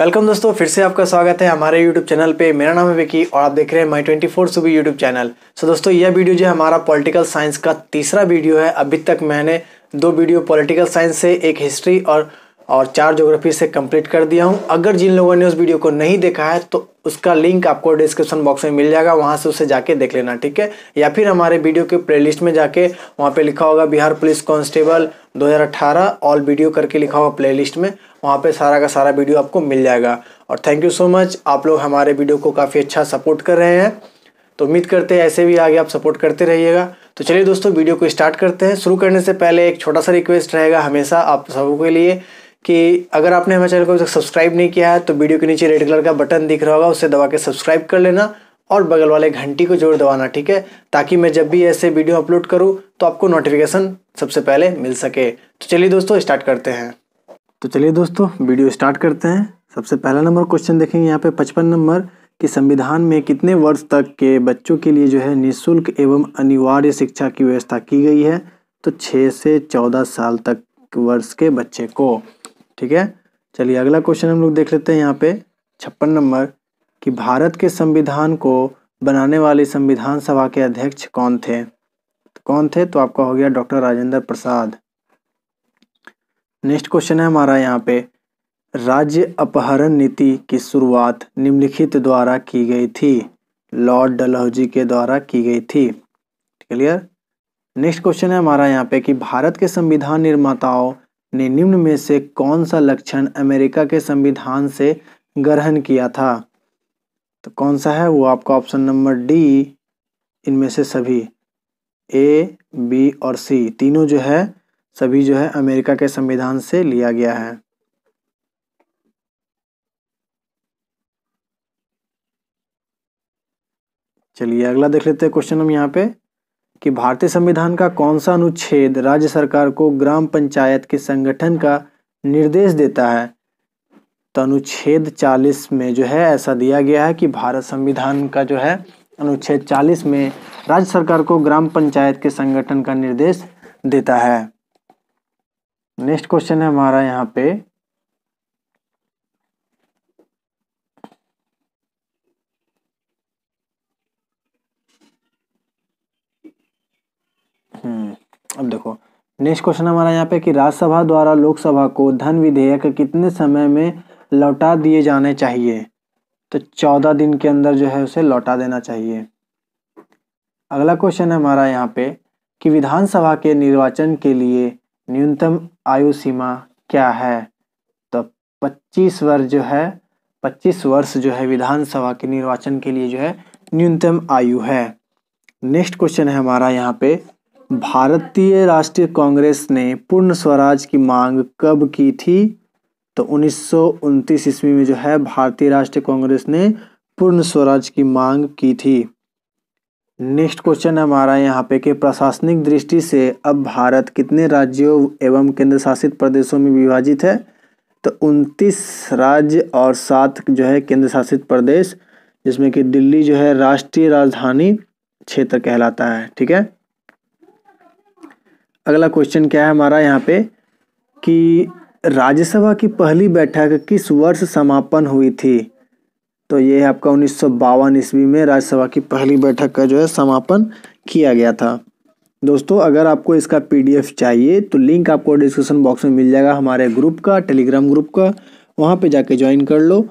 Welcome दोस्तों फिर से आपका स्वागत है हमारे यूट्यूब चैनल पे मेरा नाम है विकी और आप देख रहे हैं माई ट्वेंटी फोर सुबह यूट्यूब चैनल सो दोस्तों यह वीडियो जो है हमारा पॉलिटिकल साइंस का तीसरा वीडियो है अभी तक मैंने दो वीडियो पॉलिटिकल साइंस से एक हिस्ट्री और और चार जोग्राफी से कंप्लीट कर दिया हूँ अगर जिन लोगों ने उस वीडियो को नहीं देखा है तो उसका लिंक आपको डिस्क्रिप्शन बॉक्स में मिल जाएगा वहाँ से उसे जाके देख लेना ठीक है या फिर हमारे वीडियो के प्लेलिस्ट में जाके वहाँ पे लिखा होगा Bihar police constable 2018 all video करके लिखा होगा प्ले में वहाँ पर सारा का सारा वीडियो आपको मिल जाएगा और थैंक यू सो मच आप लोग हमारे वीडियो को काफ़ी अच्छा सपोर्ट कर रहे हैं तो उम्मीद करते हैं ऐसे भी आगे आप सपोर्ट करते रहिएगा तो चलिए दोस्तों वीडियो को स्टार्ट करते हैं शुरू करने से पहले एक छोटा सा रिक्वेस्ट रहेगा हमेशा आप सबों के लिए कि अगर आपने हमारे चैनल को अभी तक सब्सक्राइब नहीं किया है तो वीडियो के नीचे रेड कलर का बटन दिख रहा होगा उसे दबा के सब्सक्राइब कर लेना और बगल वाले घंटी को जोर दबाना ठीक है ताकि मैं जब भी ऐसे वीडियो अपलोड करूँ तो आपको नोटिफिकेशन सबसे पहले मिल सके तो चलिए दोस्तों स्टार्ट करते हैं तो चलिए दोस्तों वीडियो स्टार्ट करते हैं सबसे पहला नंबर क्वेश्चन देखेंगे यहाँ पे पचपन नंबर कि संविधान में कितने वर्ष तक के बच्चों के लिए जो है निःशुल्क एवं अनिवार्य शिक्षा की व्यवस्था की गई है तो छः से चौदह साल तक वर्ष के बच्चे को ठीक है चलिए अगला क्वेश्चन हम लोग देख लेते हैं यहाँ पे छप्पन नंबर कि भारत के संविधान को बनाने वाले संविधान सभा के अध्यक्ष कौन थे तो कौन थे तो आपका हो गया doctor Rajendra Prasad next question है हमारा यहाँ पे राज्य अपहरण नीति की शुरुआत निम्नलिखित द्वारा की गई थी लॉर्ड डलहौजी के द्वारा की गई थी क्लियर नेक्स्ट क्वेश्चन है हमारा यहाँ पे कि भारत के संविधान निर्माताओं ने निम्न में से कौन सा लक्षण अमेरिका के संविधान से ग्रहण किया था तो कौन सा है वो आपका ऑप्शन नंबर डी इनमें से सभी ए बी और सी तीनों जो है सभी जो है अमेरिका के संविधान से लिया गया है चलिए अगला देख लेते हैं क्वेश्चन हम यहाँ पे कि भारतीय संविधान का कौन सा अनुच्छेद राज्य सरकार को ग्राम पंचायत के संगठन का निर्देश देता है तो अनुच्छेद 40 में जो है ऐसा दिया गया है कि भारत संविधान का जो है अनुच्छेद 40 में राज्य सरकार को ग्राम पंचायत के संगठन का निर्देश देता है नेक्स्ट क्वेश्चन है हमारा यहाँ पे अब देखो नेक्स्ट क्वेश्चन हमारा यहाँ पे कि राज्यसभा द्वारा लोकसभा को धन विधेयक कितने समय में लौटा दिए जाने चाहिए तो चौदह दिन के अंदर जो है उसे लौटा देना चाहिए अगला क्वेश्चन है हमारा यहाँ पे कि विधानसभा के निर्वाचन के लिए न्यूनतम आयु सीमा क्या है तो 25 वर्ष जो है 25 वर्ष जो है विधानसभा के निर्वाचन के लिए जो है न्यूनतम आयु है नेक्स्ट क्वेश्चन है हमारा यहाँ पे भारतीय राष्ट्रीय कांग्रेस ने पूर्ण स्वराज की मांग कब की थी तो उन्नीस ईस्वी में जो है भारतीय राष्ट्रीय कांग्रेस ने पूर्ण स्वराज की मांग की थी नेक्स्ट क्वेश्चन हमारा यहाँ पे कि प्रशासनिक दृष्टि से अब भारत कितने राज्यों एवं केंद्र शासित प्रदेशों में विभाजित है तो उनतीस राज्य और सात जो है केंद्र शासित प्रदेश जिसमें कि दिल्ली जो है राष्ट्रीय राजधानी क्षेत्र कहलाता है ठीक है अगला क्वेश्चन क्या है हमारा यहाँ पे कि राज्यसभा की पहली बैठक किस वर्ष समापन हुई थी तो ये है आपका उन्नीस ईस्वी में राज्यसभा की पहली बैठक का जो है समापन किया गया था दोस्तों अगर आपको इसका पीडीएफ चाहिए तो लिंक आपको डिस्क्रिप्शन बॉक्स में मिल जाएगा हमारे ग्रुप का टेलीग्राम ग्रुप का वहाँ पे जाके ज्वाइन कर लो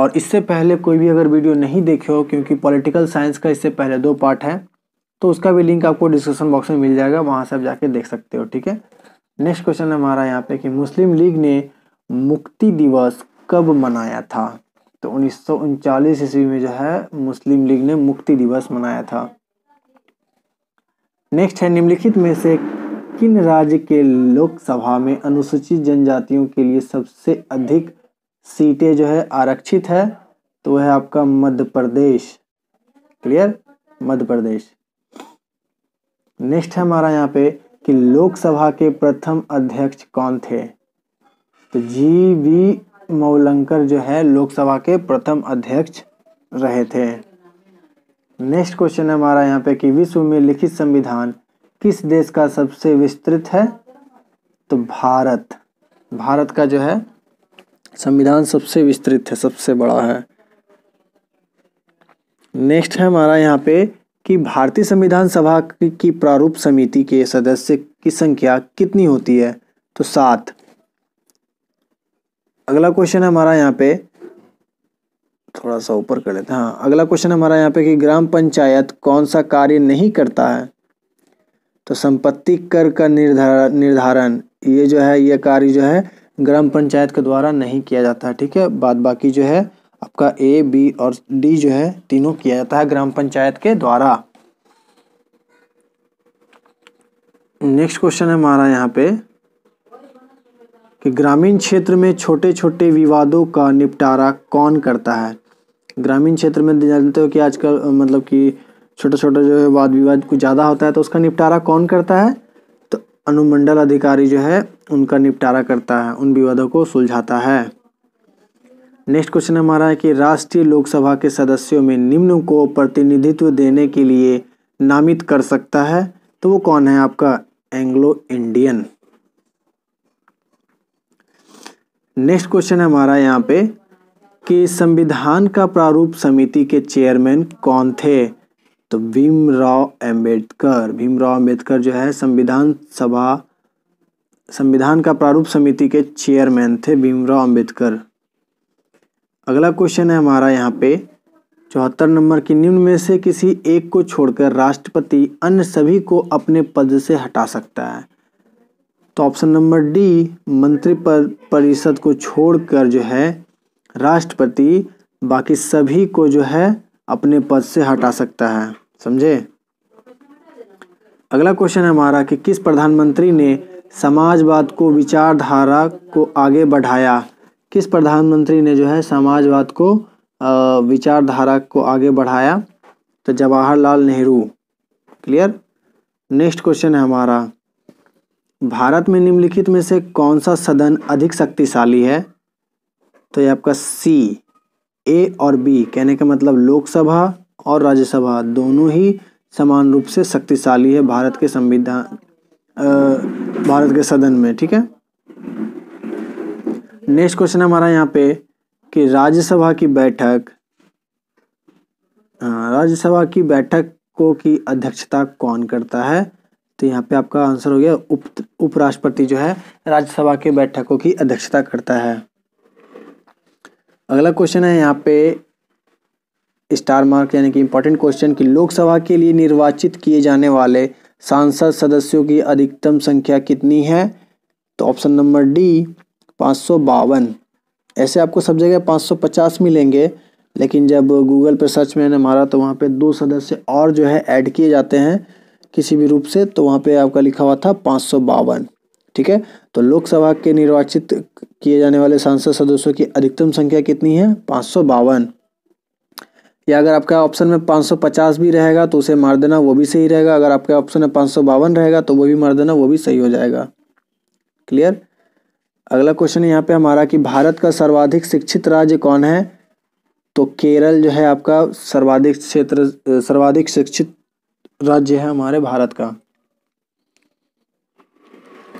और इससे पहले कोई भी अगर वीडियो नहीं देखे हो क्योंकि पॉलिटिकल साइंस का इससे पहले दो पार्ट है तो उसका भी लिंक आपको डिस्क्रिप्शन बॉक्स में मिल जाएगा वहाँ से आप जाके देख सकते हो ठीक है नेक्स्ट क्वेश्चन है हमारा यहाँ पे कि मुस्लिम लीग ने मुक्ति दिवस कब मनाया था तो उन्नीस ईस्वी में जो है मुस्लिम लीग ने मुक्ति दिवस मनाया था नेक्स्ट है निम्नलिखित में से किन राज्य के लोकसभा में अनुसूचित जनजातियों के लिए सबसे अधिक सीटें जो है आरक्षित है तो वह है आपका मध्य प्रदेश क्लियर मध्य प्रदेश नेक्स्ट है हमारा यहाँ पे कि लोकसभा के प्रथम अध्यक्ष कौन थे तो जी वी मौलंकर जो है लोकसभा के प्रथम अध्यक्ष रहे थे नेक्स्ट क्वेश्चन है हमारा यहाँ पे कि विश्व में लिखित संविधान किस देश का सबसे विस्तृत है तो भारत भारत का जो है संविधान सबसे विस्तृत है सबसे बड़ा है नेक्स्ट है हमारा यहाँ पे कि भारतीय संविधान सभा की प्रारूप समिति के सदस्य की संख्या कितनी होती है तो सात अगला क्वेश्चन हमारा यहाँ पे थोड़ा सा ऊपर कर लेते हैं हाँ अगला क्वेश्चन हमारा यहाँ पे कि ग्राम पंचायत कौन सा कार्य नहीं करता है तो संपत्ति कर का निर्धारण निर्धारण ये जो है ये कार्य जो है ग्राम पंचायत के द्वारा नहीं किया जाता है ठीक है बाद बाकी जो है आपका ए बी और डी जो है तीनों किया जाता है ग्राम पंचायत के द्वारा नेक्स्ट क्वेश्चन है हमारा यहाँ पे कि ग्रामीण क्षेत्र में छोटे छोटे विवादों का निपटारा कौन करता है ग्रामीण क्षेत्र में जानते हो कि आजकल मतलब कि छोटा छोटा जो है वाद विवाद कुछ ज़्यादा होता है तो उसका निपटारा कौन करता है तो अनुमंडल अधिकारी जो है उनका निपटारा करता है उन विवादों को सुलझाता है नेक्स्ट क्वेश्चन हमारा है कि राष्ट्रीय लोकसभा के सदस्यों में निम्न को प्रतिनिधित्व देने के लिए नामित कर सकता है तो वो कौन है आपका एंग्लो इंडियन नेक्स्ट क्वेश्चन है हमारा यहाँ पे कि संविधान का प्रारूप समिति के चेयरमैन कौन थे तो भीमराव अंबेडकर भीमराव अंबेडकर जो है संविधान सभा संविधान का प्रारूप समिति के चेयरमैन थे भीमराव अंबेडकर अगला क्वेश्चन है हमारा यहाँ पे चौहत्तर नंबर की निम्न में से किसी एक को छोड़कर राष्ट्रपति अन्य सभी को अपने पद से हटा सकता है तो ऑप्शन नंबर डी मंत्री पद परिषद को छोड़कर जो है राष्ट्रपति बाकी सभी को जो है अपने पद से हटा सकता है समझे अगला क्वेश्चन है हमारा कि किस प्रधानमंत्री ने समाजवाद को विचारधारा को आगे बढ़ाया किस प्रधानमंत्री ने जो है समाजवाद को विचारधारा को आगे बढ़ाया तो Jawaharlal Nehru clear next question है हमारा भारत में निम्नलिखित में से कौन सा सदन अधिक शक्तिशाली है तो ये आपका सी ए और बी कहने का मतलब लोकसभा और राज्यसभा दोनों ही समान रूप से शक्तिशाली है भारत के संविधान भारत के सदन में ठीक है नेक्स्ट क्वेश्चन हमारा यहाँ पे कि राज्यसभा की बैठक हाँ, राज्यसभा की बैठक को की अध्यक्षता कौन करता है तो यहाँ पे आपका आंसर हो गया उप उपराष्ट्रपति जो है राज्यसभा की बैठकों की अध्यक्षता करता है अगला क्वेश्चन है यहाँ पे स्टार मार्क यानी कि इंपॉर्टेंट क्वेश्चन कि लोकसभा के लिए निर्वाचित किए जाने वाले सांसद सदस्यों की अधिकतम संख्या कितनी है तो ऑप्शन नंबर डी पाँच सौ बावन ऐसे आपको सब जगह पाँच सौ पचास मिलेंगे लेकिन जब गूगल पर सर्च मैंने मारा तो वहाँ पे दो सदस्य और जो है ऐड किए जाते हैं किसी भी रूप से तो वहाँ पे आपका लिखा हुआ था पाँच सौ बावन ठीक है तो लोकसभा के निर्वाचित किए जाने वाले सांसद सदस्यों की अधिकतम संख्या कितनी है पाँच सौ बावन या अगर आपका ऑप्शन में 550 भी रहेगा तो उसे मार देना वो भी सही रहेगा अगर आपका ऑप्शन में पाँच रहेगा तो वो भी मार देना वो भी सही हो जाएगा क्लियर अगला क्वेश्चन यहाँ पे हमारा कि भारत का सर्वाधिक शिक्षित राज्य कौन है तो केरल जो है आपका सर्वाधिक क्षेत्र सर्वाधिक शिक्षित राज्य है हमारे भारत का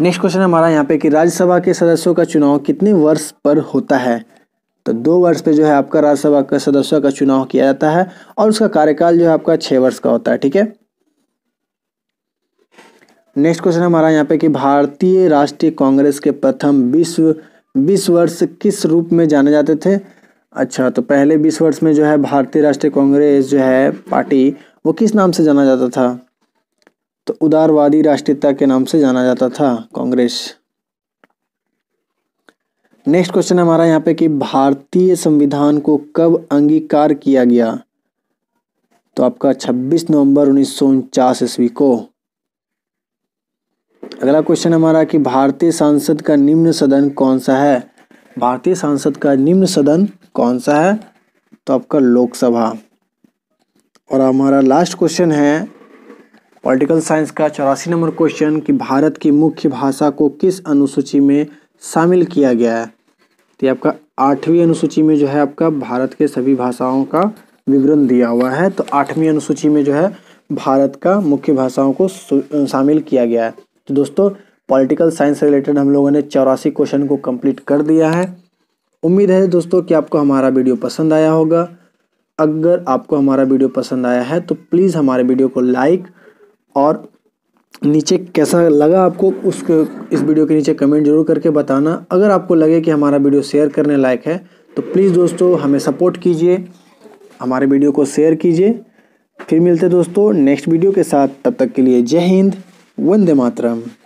नेक्स्ट क्वेश्चन हमारा यहाँ पे कि राज्यसभा के सदस्यों का चुनाव कितने वर्ष पर होता है तो दो वर्ष पे जो है आपका राज्यसभा का सदस्यों का चुनाव किया जाता है और उसका कार्यकाल जो है आपका छः वर्ष का होता है ठीक है नेक्स्ट क्वेश्चन हमारा यहाँ पे कि भारतीय राष्ट्रीय कांग्रेस के प्रथम विश्व बीस वर्ष किस रूप में जाने जाते थे अच्छा तो पहले बीस वर्ष में जो है भारतीय राष्ट्रीय कांग्रेस जो है पार्टी वो किस नाम से जाना जाता था तो उदारवादी राष्ट्रीयता के नाम से जाना जाता था कांग्रेस नेक्स्ट क्वेश्चन हमारा यहाँ पे कि भारतीय संविधान को कब अंगीकार किया गया तो आपका 26 नवंबर उन्नीस सौ ईस्वी को अगला क्वेश्चन हमारा कि भारतीय सांसद का निम्न सदन कौन सा है भारतीय सांसद का निम्न सदन कौन सा है तो आपका लोकसभा और हमारा लास्ट क्वेश्चन है पॉलिटिकल साइंस का चौरासी नंबर क्वेश्चन कि भारत की मुख्य भाषा को किस अनुसूची में शामिल किया गया है तो आपका आठवीं अनुसूची में जो है आपका भारत के सभी भाषाओं का विवरण दिया हुआ है तो आठवीं अनुसूची में जो है भारत का मुख्य भाषाओं को शामिल किया गया है तो दोस्तों पॉलिटिकल साइंस से रिलेटेड हम लोगों ने चौरासी क्वेश्चन को कंप्लीट कर दिया है उम्मीद है दोस्तों कि आपको हमारा वीडियो पसंद आया होगा अगर आपको हमारा वीडियो पसंद आया है तो प्लीज़ हमारे वीडियो को लाइक और नीचे कैसा लगा आपको उस इस वीडियो के नीचे कमेंट जरूर करके बताना अगर आपको लगे कि हमारा वीडियो शेयर करने लायक है तो प्लीज़ दोस्तों हमें सपोर्ट कीजिए हमारे वीडियो को शेयर कीजिए फिर मिलते दोस्तों नेक्स्ट वीडियो के साथ तब तक के लिए जय हिंद Vande Matram.